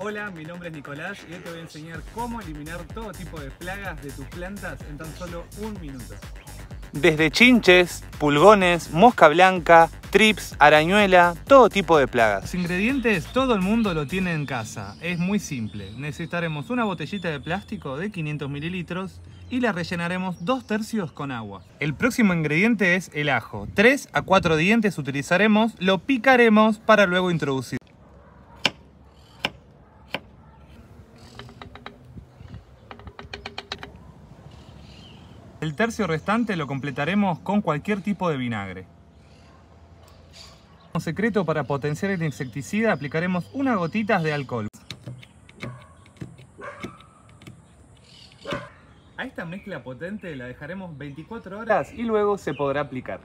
Hola, mi nombre es Nicolás y hoy te voy a enseñar cómo eliminar todo tipo de plagas de tus plantas en tan solo un minuto. Desde chinches, pulgones, mosca blanca, trips, arañuela, todo tipo de plagas. Los ingredientes todo el mundo lo tiene en casa, es muy simple. Necesitaremos una botellita de plástico de 500 mililitros y la rellenaremos dos tercios con agua. El próximo ingrediente es el ajo. 3 a 4 dientes utilizaremos, lo picaremos para luego introducir. El tercio restante lo completaremos con cualquier tipo de vinagre. Como secreto para potenciar el insecticida aplicaremos unas gotitas de alcohol. A esta mezcla potente la dejaremos 24 horas y luego se podrá aplicar.